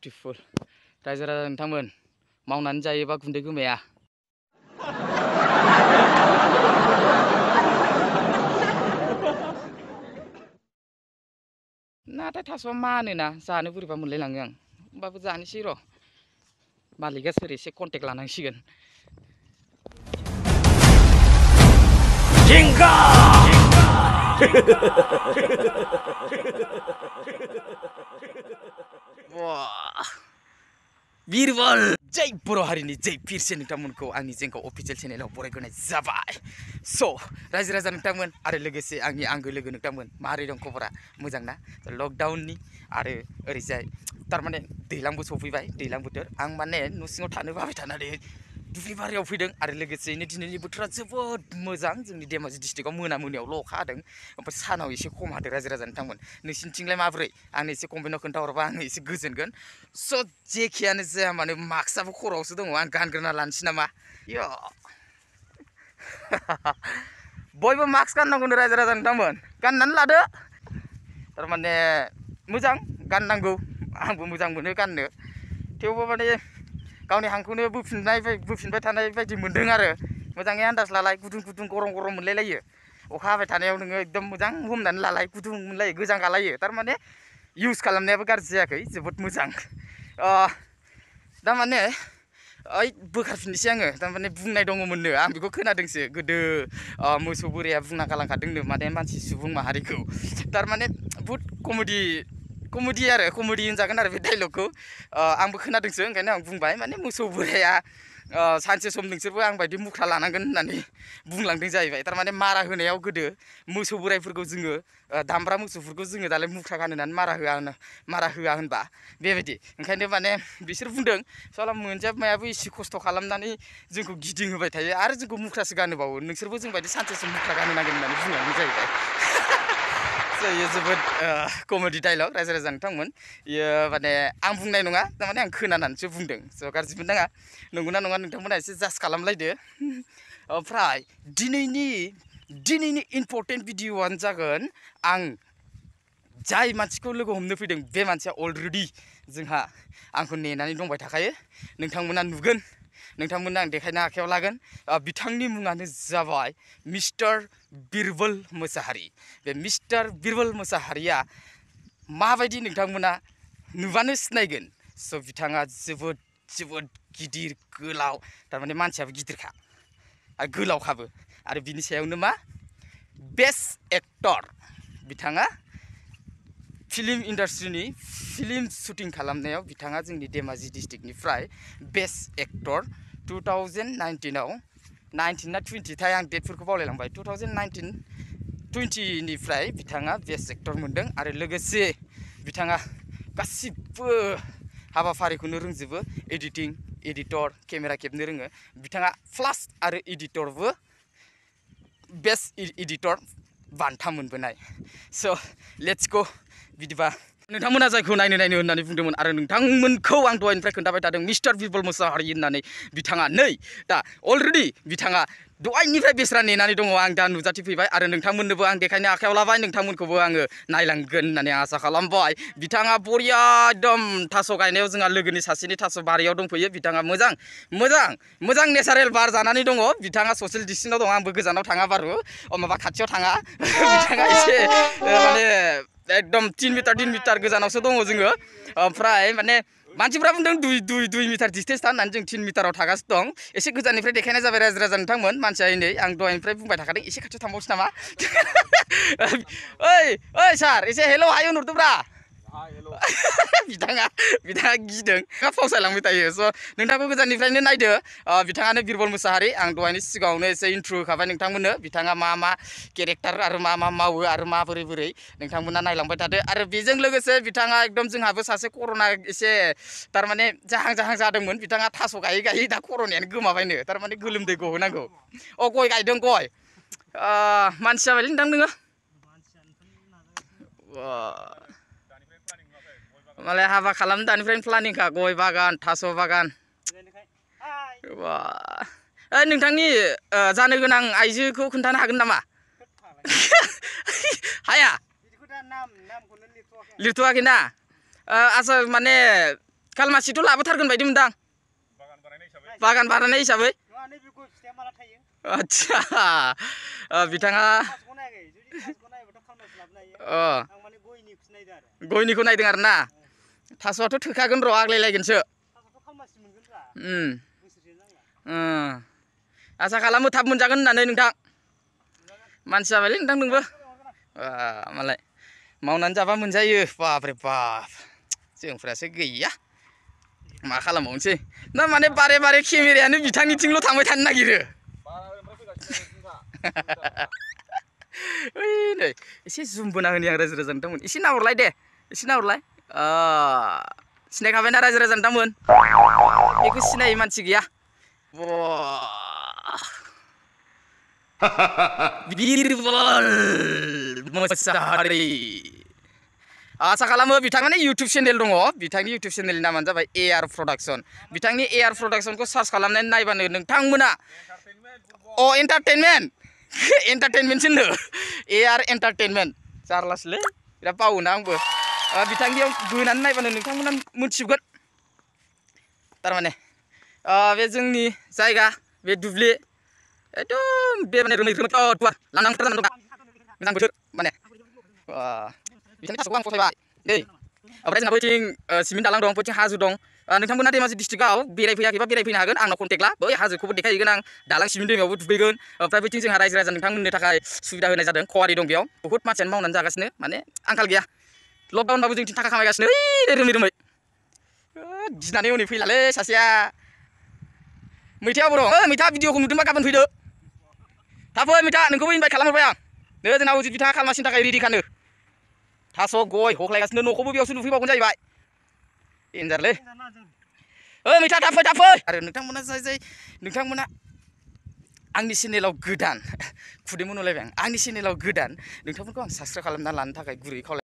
beautiful. Raja raja teman, mau nanjai apa gundeg gue ya? Nah, tapi tas mama nih nah, saat ini berapa mulai langgeng? Bapak bisa nih sih lo, balik ke sini sih kontak lah nang sih Jingga! Jingga! Birbal जय बर' हारिनि जय बिरसे नोंथांमोनखौ आंनि जेंखौ अफिसियेल चेनेलाव बरायग्रोनाय जाबाय स' रायजो राजा नोंथांमोन आरो लोगोसे आंनि आंगो लोगो नोंथांमोन माबोरै दं खबरा मोजां ना लकडाउननि आरो ओरैजाय थारमाने दैलांबो सफैबाय दैज्लां बोथोर आं माने न' सिङाव थानो बाबाय थानानै Dufi variau fideng ari legetse ini dini libu trotse vo mozang zeng ni dema zidi stiko muna muni au lo kadeng, ompa sana wisi koma de razi razan tangun, ni sin ting lema vrei, ani si kombino kenta urbang ni si guzen gun, so jeki ani se amani maksa vo kuro so dong wan kan gana lan sina ma, yo, boy vo maks kan nangun de razi razan tangun, kan nan lada, termane muzang kan nanggu, ang bu muzang bu ne kan ne, tiu bu गावनि हांखौनो बोफिननाय बोफिनबाय थानाय बायदि मोन्दों आरो मोजाङै आन्दाज लालाय गुदुं गुदुं गरम गरम मोनलायलायो अखा हाबाय थानायाव नोङो एकदम मोजां हमनानै लालाय गुदुं मोनलायो गोजां गालायो थारमाने इउज खालामनायाबो गाज्रि जायाखै जोबोद मोजां दामाने ओइ बोखारफिननोसै आङो थारमाने बुंनाय दङमोननो आं बेखौ खोनादोंसो गोदो मोसौ बोराया बुंना गालांखादोंनो माने मानसि सुबुं माहारिखौ थारमाने बहुद कमेडि कमेडि आरो कमेडि होनजागोन आरो बे डाइलगखौ आंबो खोनादोंसो ओंखायनो आं बुंबाय माने मोसौ बोराया सानसे सम नोंसोरबो आं बायदि मुख्रा लानांगोन होननानै बुंलांदों जाहैबाय थारमाने मारा होनायाव गोदो मोसौ बोरायफोरखौ जोङो दामब्रा मोसौफोरखौ जोङो दालाय मुख्रा होननानै मारा होआ होनो मारा होआ होनबा बेबायदि ओंखायनो माने बिसोर बुंदों सला मोनजाब मायाबो इसे खस्थ' खालामनानै जोंखौ गिदिंहोबाय थायो आरो जोंखौ मुख्रासो गानोबावो नोंसोरबो जों बायदि सानसे सम मुख्रा नांगोन होननानै बुंलांदों जाहैबाय यो जोबोद कमेडि डाइलग रायजो राजा नोंथांमोन इयो माने आं बुंनाय नङा थारमाने आं खोनानानैसो बुंदों स' गाज्रि मोननाङा नंगौना नङा नोंथांमोना एसे जास खालामलायदो ओमफ्राय दिनैनि दिनैनि इम्पर्टेन्ट भिडिअ'आनो जागोन आं जाय मानसिखौ लोगो हमनो फैदों बे मानसिया अलरेडि जोंहा आंखौ नेनानै दंबाय थाखायो नोंथांमोना नुगोन नोंथांमोननो आं देखायनो आखायाव लागोन बिथांनि मुङानो जाबाय मिस्टार बिरबल मोसाहारि बे मिस्टार बिरबल मोसाहारिया माबायदि नोंथांमोना नुबानो सिनायगोन स' बिथाङा जोबोद जोबोद गिदिर गोलाव थारमाने मानसियाबो गिदिरखा आरो गोलावखाबो आरो बिनि सायावनो मा बेस्ट एक्टर बिथाङा फिल्म इंडस्ट्री फिल्म शूटिंग खालामनायाव जोंनि धेमाजि डिस्ट्रिक्टनिफ्राय बेस्ट एक्टर 2019 आव 19 ना 20 था आं डेटफोरखौ बावलायलांबाय 2019 20 निफ्राय बिथाङा बेस्ट एक्टर मोनदों आरो लोगोसे बिथाङा गासिबो हाबाफारिखौनो रोंजोबो एडिटिं एडिटर केमेरा खेबनो रोङो बिथाङा प्लास आरो एडिटरबो बेस्ट एडिटर बान्था मोनबोनाय स' लेट्स ग' बिदिबा नोंथांमोना जायखौ नायनो नायनो होननानै बुंदोंमोन आरो नोंथांमोनखौ आं दहायनिफ्राय खोन्थाबाय थादों मिस्टार बिबल मोसाहारि होननानै बिथाङा नै दा अलरेडि बिथाङा दहायनिफ्राय बेस्रा नेनानै दङ आं दा नुजाथिफैबाय आरो नोंथांमोननोबो आं देखायनो आखायाव लाबाय नोंथांमोनखौबो आङो नायलांगोन होननानै आसा खालामबाय बिथाङा बरिया एकदम थास' गायनायाव जोंहा लोगोनि सासेनि थास' बारियाव दंफैयो बिथाङा मोजां मोजां मोजां नेचारेल बार जानानै दङ बिथाङा ससियेल डिस्टेन्सआव दं आंबो गोजानाव थाङा बारु माबा खाथियाव थाङा बिथाङा एसे माने एकदम तिन मिटार तिन मिटार गोजानावसो दङ जोङो ओमफ्राय माने मानसिफ्रा बुंदों दुइ दुइ दुइ मिटार डिस्टेन्स था होननानै जों तिन मिटाराव थागासिनो दं एसे गोजाननिफ्राय देखायनाय जाबाय राजा राजा नोंथांमोन मानसिया नै आं दहायनिफ्राय बुंबाय थाखादों एसे खाथियाव थांबावसै नामा ओइ ओइ सार एसे हेल' हायो नुदोंब्रा বিথাঙা গিদং ফসাইলাম থাকে সো নজান নাইদ বিথাঙানো বীরবল মোসাহারি আহানির সিগাও এসে ইন্ট্রু খাবায় নিথা মা মা কেরেক্টার আর মা মা মাও আর মা বরে বরে নাইলাম থাকে আর বিজেসে বিথাঙা একদম জাহাবো সাসে করোনা এসে তারমানে জাহাং জাহাং যাদমন বিথাঙা থাশো গাই গাই দা করোনায় গুমাবাইনে তারমানে গুলমদে গহনাঙ্গো ও গয় গাইদং গয় মানুষ যাবাইলে নিতাম নয় Malah hafa kalam dan friend planning kak, koi bagan, taso bagan. Wah, eh, nih tangi, eh, zane gunang, aiji ku kuntan hagen nama. Haya, lirtu hagen na, eh, asal mana, kalma situ labu targun bai dimundang. Bagan para nai Bagan baranai nai sabai. Acha, eh, bitanga. Oh, goi ni ku naik dengar na. फास'आथ' थोखागोन र' आग्लायलायगोनसो आसा खालामो थाब मोनजागोन होननानै नोंथां मानसि जाबायलै नोंथां नोंबो मालाय मावनानै जाबा मोनजायो बाब्रे बाब जोंफ्रासो गैया मा खालामबावनोसै ना माने बारे बारे केमेरायानो बिथांनिथिंल' थांबाय थानो नागिरो ओइ नै एसे जुमबोना होनि आं रायजो राजा नोंथांमोन एसे नाहरलाय दे एसे नाहरलाय Snake apa nara jelas entah pun. Iku snake iman sih ya. Wah. Birbal. Masari. Asa kalau mau bintang YouTube channel dong oh, bintang YouTube channel ini namanya By AR Production. Bintang ni AR Production kok sas kalau nanya naiban neng nih, tang muna. Oh entertainment, entertainment sih AR Entertainment. Charles le, berapa uang bu? Ah, bintang dia bukan naik pada nukang pun muncikut. Tarmane, ah, besung ni saya ga, be double, itu be mana rumit rumit oh dua, lanang terlalu nukang, bintang besar mana, bintang kita sekurang kurangnya, ni, apa sahaja pusing, simin dalang dong, pusing hasil dong. Nukang pun ada masih distrikau, birai punya kita birai punya agen, angkau kontak lah, boleh hasil kubu dekat ikan dalang simin dia buat begun, apa pusing sehari sehari nukang pun dekat sudah hujan jadang kuarid dong biar, buat macam mana jaga sini, mana angkal dia. Lockdown बाबो जों थाखा खामायगासिनो ओइ रोमै रोमै गिनानै हनै फैलालै सासेया मैथाया बर' मैथा भिडिअखौ नुदोंबा गाबोन फैदो थाफै मैथा नोंखौबो इनभाइट खालामहरबाय आं नो जोंना उजित बिथाङा खालामासिनि थाखाय रेडिखानो थास' गय हख्लायगासिनो न'खौबो बेयावसो नुफैबावगोन जाहैबाय एन्जारलै ओ मैथा थाफै थाफै आरो नोंथांमोना जाय जाय नोंथांमोना आंनि चेनेलाव गोदान खुदेमो नलायबाय आं आंनि चेनेलाव गोदान नोंथांमोनखौ आं साबसक्राइब खालामना लानो थाखाय गुरै खावलायबाय